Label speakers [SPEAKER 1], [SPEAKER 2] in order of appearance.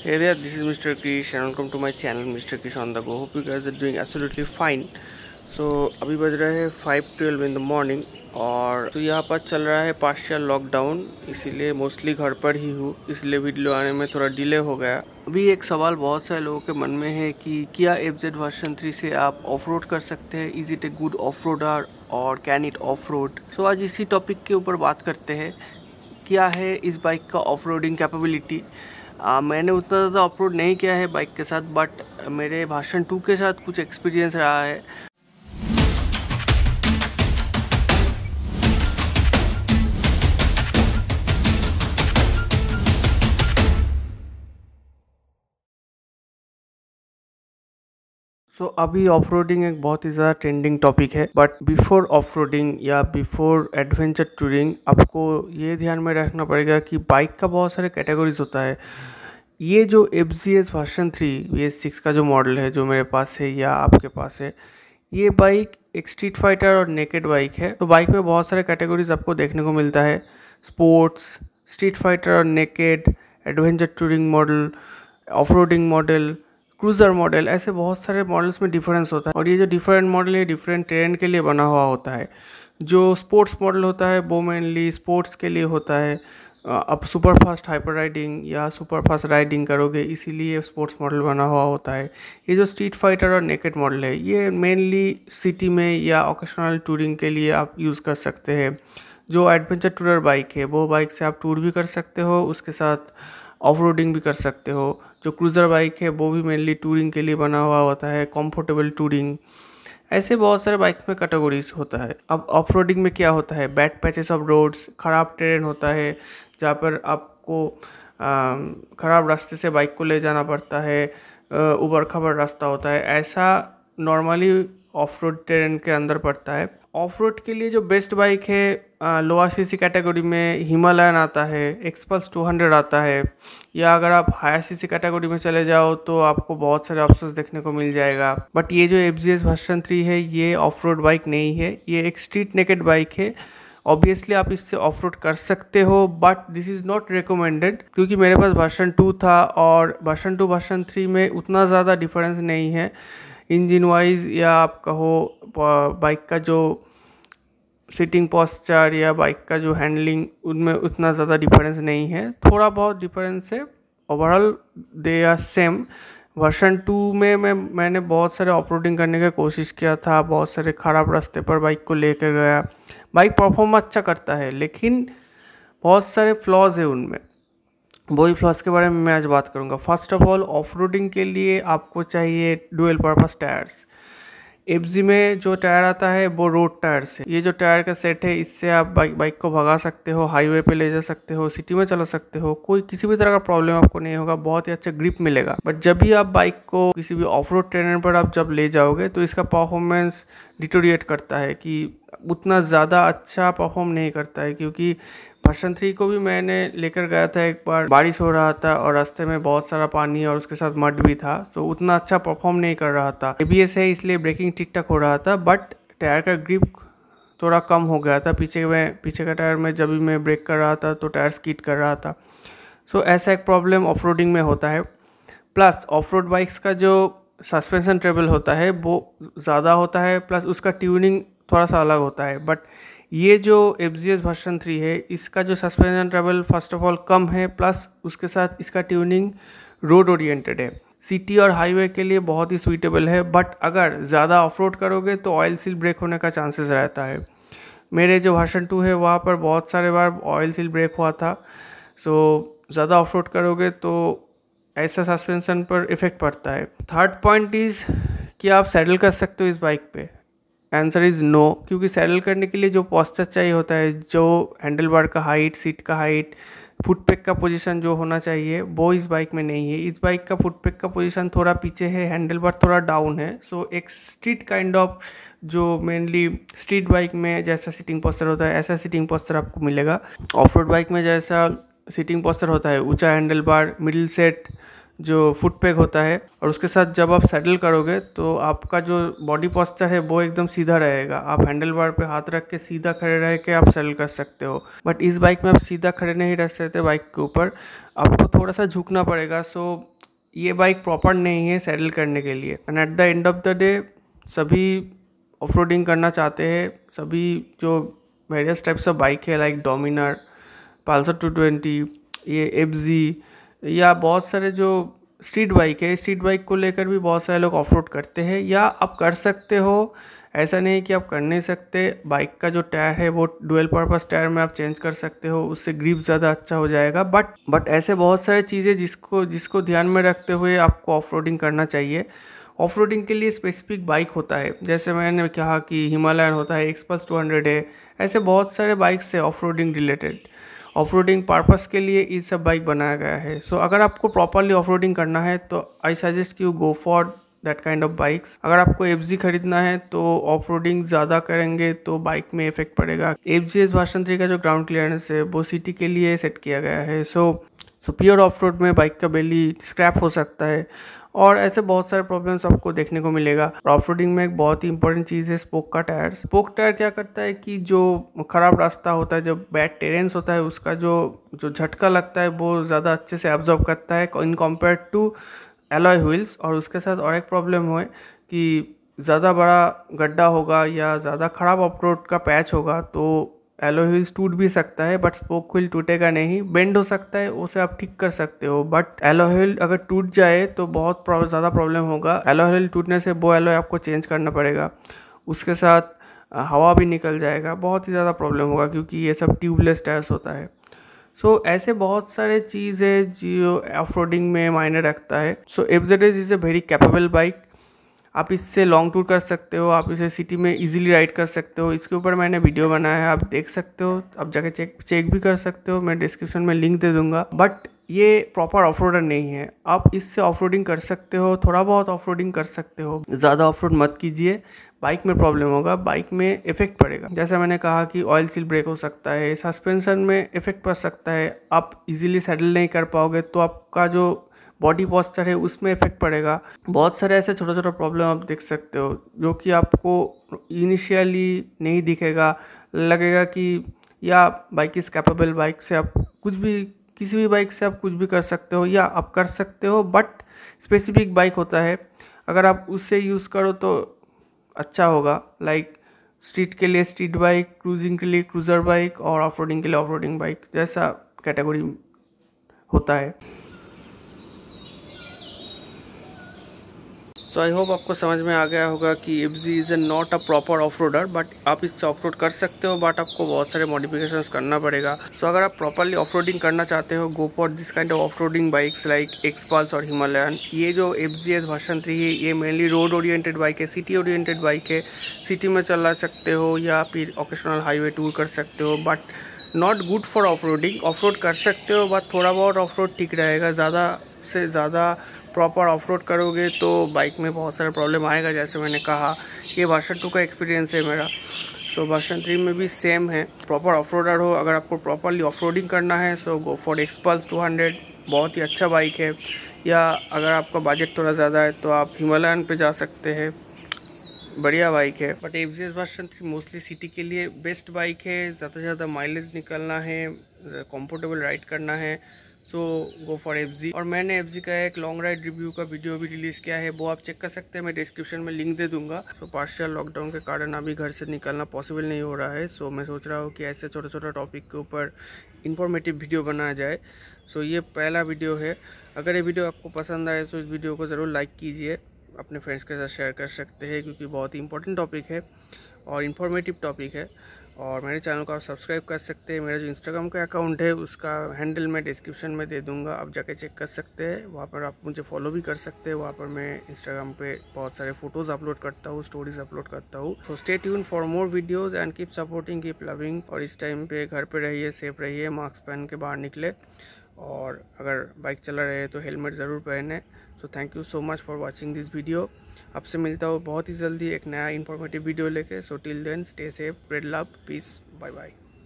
[SPEAKER 1] Hey there, this is Mr. Krish and welcome to my channel Mr. Krish on the go. Hope you guys are doing absolutely fine. So अभी बज रहा है 5:12 in the morning और तो यहाँ पर चल रहा है पार्शियल लॉकडाउन इसीलिए मोस्टली घर पर ही हूँ इसलिए वीडियो आने में थोड़ा डिले हो गया अभी एक सवाल बहुत सारे लोगों के मन में है कि क्या एफ जेड वर्सन थ्री से आप ऑफ रोड कर सकते हैं is it a good off roader और can it off road so आज इसी टॉपिक के ऊपर बात करते हैं क्या है इस बाइक का ऑफ रोडिंग कैपेबिलिटी आ, मैंने उतना ज़्यादा अपलोड नहीं किया है बाइक के साथ बट मेरे भाषण टू के साथ कुछ एक्सपीरियंस रहा है सो so, अभी ऑफ एक बहुत ही ज़्यादा ट्रेंडिंग टॉपिक है बट बिफोर ऑफ या बिफोर एडवेंचर टूरिंग आपको ये ध्यान में रखना पड़ेगा कि बाइक का बहुत सारे कैटेगरीज होता है ये जो एफ जी S version three S six का जो मॉडल है जो मेरे पास है या आपके पास है ये बाइक एक स्ट्रीट फाइटर और नेकेड बाइक है तो बाइक में बहुत सारे कैटेगरीज आपको देखने को मिलता है स्पोर्ट्स स्ट्रीट फाइटर और naked adventure touring model off model cruiser model ऐसे बहुत सारे मॉडल्स में डिफरेंस होता है और ये जो डिफरेंट मॉडल है डिफरेंट ट्रेन के लिए बना हुआ होता है जो स्पोर्ट्स मॉडल होता है वो मेनली स्पोर्ट्स के लिए होता है आप सुपर फास्ट हाइपर राइडिंग या सुपर फास्ट राइडिंग करोगे इसीलिए स्पोर्ट्स मॉडल बना हुआ होता है ये जो स्ट्रीट फाइटर और नेकेट मॉडल है ये मेनली सिटी में या ओकेशनल टूरिंग के लिए आप यूज़ कर सकते हैं जो एडवेंचर टूरर बाइक है वो बाइक से आप टूर भी कर सकते हो उसके साथ ऑफ भी कर सकते हो जो क्रूज़र बाइक है वो भी मेनली टूरिंग के लिए बना हुआ होता है कंफर्टेबल टूरिंग ऐसे बहुत सारे बाइक में कैटेगरीज होता है अब ऑफ में क्या होता है बैड पैचेस ऑफ रोड्स ख़राब ट्रेन होता है जहाँ पर आपको ख़राब रास्ते से बाइक को ले जाना पड़ता है उबर खबर रास्ता होता है ऐसा नॉर्मली ऑफ रोड ट्रेन के अंदर पड़ता है ऑफ रोड के लिए जो बेस्ट बाइक है लोअर सी सी कैटेगरी में हिमालयन आता है एक्सपल्स 200 आता है या अगर आप हायर सी सी कैटेगरी में चले जाओ तो आपको बहुत सारे ऑप्शंस देखने को मिल जाएगा बट ये जो एफ जी एस वर्सन थ्री है ये ऑफ रोड बाइक नहीं है ये एक स्ट्रीट नेकेड बाइक है ऑब्वियसली आप इससे ऑफ रोड कर सकते हो but this is not recommended क्योंकि मेरे पास वर्सन टू था और वर्सन टू वर्सन थ्री में उतना ज़्यादा डिफरेंस नहीं है इंजन वाइज या आप कहो बाइक का जो सिटिंग पॉस्चर या बाइक का जो हैंडलिंग उनमें उतना ज़्यादा डिफरेंस नहीं है थोड़ा बहुत डिफरेंस है overall they are same version two में मैं मैंने बहुत सारे ऑपरेटिंग करने का कोशिश किया था बहुत सारे ख़राब रास्ते पर बाइक को लेकर गया बाइक परफॉर्म अच्छा करता है लेकिन बहुत सारे फ्लॉज है उनमें बोई फ्लॉस के बारे में मैं आज बात करूंगा फर्स्ट ऑफ ऑल ऑफ के लिए आपको चाहिए डुअल पर्पस टायर्स एफ में जो टायर आता है वो रोड टायर्स है ये जो टायर का सेट है इससे आप बाइक बाइक को भगा सकते हो हाईवे पे ले जा सकते हो सिटी में चला सकते हो कोई किसी भी तरह का प्रॉब्लम आपको नहीं होगा बहुत ही अच्छा ग्रिप मिलेगा बट जब भी आप बाइक को किसी भी ऑफ रोड ट्रेनर पर आप जब ले जाओगे तो इसका परफॉर्मेंस डिटोरिएट करता है कि उतना ज़्यादा अच्छा परफॉर्म नहीं करता है क्योंकि वर्षन थ्री को भी मैंने लेकर गया था एक बार बारिश हो रहा था और रास्ते में बहुत सारा पानी और उसके साथ मड भी था तो उतना अच्छा परफॉर्म नहीं कर रहा था एबीएस है इसलिए ब्रेकिंग ठीक ठाक हो रहा था बट टायर का ग्रिप थोड़ा कम हो गया था पीछे में पीछे का टायर में जब भी मैं ब्रेक कर रहा था तो टायर स्कीट कर रहा था सो so, ऐसा एक प्रॉब्लम ऑफ में होता है प्लस ऑफ रोड बाइक्स का जो सस्पेंसन ट्रेबल होता है वो ज़्यादा होता है प्लस उसका ट्यूनिंग थोड़ा सा अलग होता है बट ये जो एफ जी एस वर्सन थ्री है इसका जो suspension travel first of all कम है प्लस उसके साथ इसका ट्यूनिंग रोड ओरिएंटेड है सिटी और हाईवे के लिए बहुत ही सुइटेबल है बट अगर ज़्यादा ऑफ रोड करोगे तो ऑयल सील ब्रेक होने का चांसेस रहता है मेरे जो वर्सन टू है वहाँ पर बहुत सारे बार ऑयल सील ब्रेक हुआ था सो ज़्यादा ऑफ रोड करोगे तो ऐसा सस्पेंशन पर इफ़ेक्ट पड़ता है थर्ड पॉइंट इज़ कि आप सैडल कर सकते हो इस बाइक पे आंसर इज़ नो क्योंकि सैडल करने के लिए जो पॉस्चर चाहिए होता है जो हैंडल बार का हाइट सीट का हाइट फुट पेक का पोजीशन जो होना चाहिए वो इस बाइक में नहीं है इस बाइक का फुट पेक का पोजीशन थोड़ा पीछे है हैंडल बार थोड़ा डाउन है सो so, एक स्ट्रीट काइंड ऑफ जो मेनली स्ट्रीट बाइक में जैसा सीटिंग पोस्टर होता है ऐसा सीटिंग पोस्टर आपको मिलेगा ऑफ रोड बाइक में जैसा सीटिंग पोस्चर होता है ऊंचा हैंडल बार मिडिल सेट जो फुट पैक होता है और उसके साथ जब आप सेटल करोगे तो आपका जो बॉडी पॉस्चर है वो एकदम सीधा रहेगा आप हैंडल बार पे हाथ रख के सीधा खड़े रह के आप सेटल कर सकते हो बट इस बाइक में आप सीधा खड़े नहीं रह सकते बाइक के ऊपर आपको थोड़ा सा झुकना पड़ेगा सो ये बाइक प्रॉपर नहीं है सेटल करने के लिए and at the end of the day सभी ऑफ करना चाहते हैं सभी जो वेरियस टाइप्स ऑफ बाइक है like Dominar Pulsar two twenty ये एफ जी या बहुत सारे जो स्ट्रीट बाइक है स्ट्रीट बाइक को लेकर भी बहुत सारे लोग ऑफ रोड करते हैं या आप कर सकते हो ऐसा नहीं कि आप कर नहीं सकते बाइक का जो टायर है वो डुअल पर्पस टायर में आप चेंज कर सकते हो उससे ग्रिप ज़्यादा अच्छा हो जाएगा बट बट ऐसे बहुत सारे चीज़ें जिसको जिसको ध्यान में रखते हुए आपको ऑफ करना चाहिए ऑफ के लिए स्पेसिफिक बाइक होता है जैसे मैंने कहा कि हिमालयन होता है एक्सपल्स हंड्रेड है ऐसे बहुत सारे बाइक्स है ऑफ रिलेटेड ऑफ पर्पज के लिए ये सब बाइक बनाया गया है सो so, अगर आपको प्रॉपरली ऑफ करना है तो I suggest you go for that kind of bikes अगर आपको एफ खरीदना है तो ऑफ ज़्यादा करेंगे तो बाइक में इफेक्ट पड़ेगा एफ जी एस भाषण थ्री का जो ग्राउंड क्लियरेंस है वो सिटी के लिए सेट किया गया है so so, so pure off road में बाइक का बेली स्क्रैप हो सकता है और ऐसे बहुत सारे प्रॉब्लम्स आपको देखने को मिलेगा ऑफ रोडिंग में एक बहुत ही इंपॉर्टेंट चीज़ है स्पोक का टायर स्पोक टायर क्या करता है कि जो खराब रास्ता होता है जो बैड टेरेंस होता है उसका जो जो झटका लगता है वो ज़्यादा अच्छे से एब्जॉर्ब करता है in compare to alloy wheels और उसके साथ और एक प्रॉब्लम हो कि ज़्यादा बड़ा गड्ढा होगा या ज़्यादा ख़राब ऑफ रोड का पैच होगा तो एलो हील्स टूट भी सकता है बट स्पोक व्हील टूटेगा नहीं बेंड हो सकता है उसे आप ठीक कर सकते हो बट एलो हील अगर टूट जाए तो बहुत ज़्यादा प्रॉब्लम होगा एलो हील टूटने से वो एलो आपको चेंज करना पड़ेगा उसके साथ हवा भी निकल जाएगा बहुत ही ज़्यादा प्रॉब्लम होगा क्योंकि ये सब ट्यूबलेस टायर्स होता है सो so, ऐसे बहुत सारे चीज़ है जो ऑफ में मायने रखता है so F Z is a very capable bike आप इससे लॉन्ग टूर कर सकते हो आप इसे सिटी में इजीली राइड कर सकते हो इसके ऊपर मैंने वीडियो बनाया है आप देख सकते हो आप जाके चेक चेक भी कर सकते हो मैं डिस्क्रिप्शन में लिंक दे दूंगा बट ये प्रॉपर ऑफ नहीं है आप इससे ऑफ कर सकते हो थोड़ा बहुत ऑफ कर सकते हो ज़्यादा ऑफ मत कीजिए बाइक में प्रॉब्लम होगा बाइक में इफेक्ट पड़ेगा जैसा मैंने कहा कि ऑयल सील ब्रेक हो सकता है सस्पेंशन में इफेक्ट पड़ सकता है आप इजीली सेटल नहीं कर पाओगे तो आपका जो बॉडी पॉस्चर है उसमें इफेक्ट पड़ेगा बहुत सारे ऐसे छोटा छोटा प्रॉब्लम आप देख सकते हो जो कि आपको इनिशियली नहीं दिखेगा लगेगा कि या बाइक इज़ कैपेबल बाइक से आप कुछ भी किसी भी बाइक से आप कुछ भी कर सकते हो या आप कर सकते हो बट स्पेसिफिक बाइक होता है अगर आप उससे यूज़ करो तो अच्छा होगा लाइक स्ट्रीट के लिए स्ट्रीट बाइक क्रूजिंग के लिए क्रूज़र बाइक और ऑफ के लिए ऑफ बाइक जैसा कैटेगरी होता है सो आई होप आपको समझ में आ गया होगा कि Z is a not a proper off roader but आप इससे ऑफ रोड कर सकते हो बट आपको बहुत सारे मॉडिफिकेशन करना पड़ेगा सो so, अगर आप प्रॉपरली ऑफ रोडिंग करना चाहते हो go for this kind of off roading bikes like Xpulse और हिमालयन ये जो एफ जी एस भाषण थ्री है ये मेनली रोड ओरिएटेड बाइक है सिटी ओरिएंटेड बाइक है सिटी में चला सकते हो या फिर ओकेशनल हाईवे टूर कर सकते हो but not good for off roading off road कर सकते हो बट थोड़ा बहुत ऑफ रोड ठीक रहेगा ज़्यादा से ज़्यादा प्रॉपर ऑफ रोड करोगे तो बाइक में बहुत सारा प्रॉब्लम आएगा जैसे मैंने कहा ये वर्षन टू का एक्सपीरियंस है मेरा तो वर्षन थ्री में भी सेम है प्रॉपर ऑफ रोडर हो अगर आपको प्रॉपरली ऑफ रोडिंग करना है so go for Xpulse two hundred बहुत ही अच्छा बाइक है या अगर आपका बजट थोड़ा ज़्यादा है तो आप हिमालयन पर जा सकते हैं बढ़िया बाइक है but F Z version three mostly city के लिए बेस्ट बाइक है ज़्यादा से ज़्यादा माइलेज निकलना है कंफर्टेबल राइड करना है सो गो फॉर एफ और मैंने एफ का एक लॉन्ग राइड रिव्यू का वीडियो भी रिलीज़ किया है वो आप चेक कर सकते हैं मैं डिस्क्रिप्शन में लिंक दे दूंगा सो so, पार्शियल लॉकडाउन के कारण अभी घर से निकलना पॉसिबल नहीं हो रहा है सो so, मैं सोच रहा हूँ कि ऐसे छोटे छोटे टॉपिक के ऊपर इन्फॉर्मेटिव वीडियो बनाया जाए सो so, ये पहला वीडियो है अगर ये वीडियो आपको पसंद आए तो इस वीडियो को ज़रूर लाइक कीजिए अपने फ्रेंड्स के साथ शेयर कर सकते हैं क्योंकि बहुत ही इंपॉर्टेंट टॉपिक है और इन्फॉर्मेटिव टॉपिक है और मेरे चैनल को आप सब्सक्राइब कर सकते हैं मेरा जो इंस्टाग्राम का अकाउंट है उसका हैंडल मैं डिस्क्रिप्शन में दे दूंगा आप जाके चेक कर सकते हैं वहाँ पर आप मुझे फॉलो भी कर सकते हैं वहाँ पर मैं इंस्टाग्राम पे बहुत सारे फोटोज़ अपलोड करता हूँ स्टोरीज अपलोड करता हूँ so stay tune for more videos and keep supporting keep loving और इस टाइम पे घर पर रहिए सेफ रहिए मास्क पहन के बाहर निकले और अगर बाइक चला रहे तो हेलमेट ज़रूर पहने so thank you so much for watching this video आपसे मिलता हूँ बहुत ही जल्दी एक नया इन्फॉर्मेटिव वीडियो लेके so till then stay safe red love peace bye bye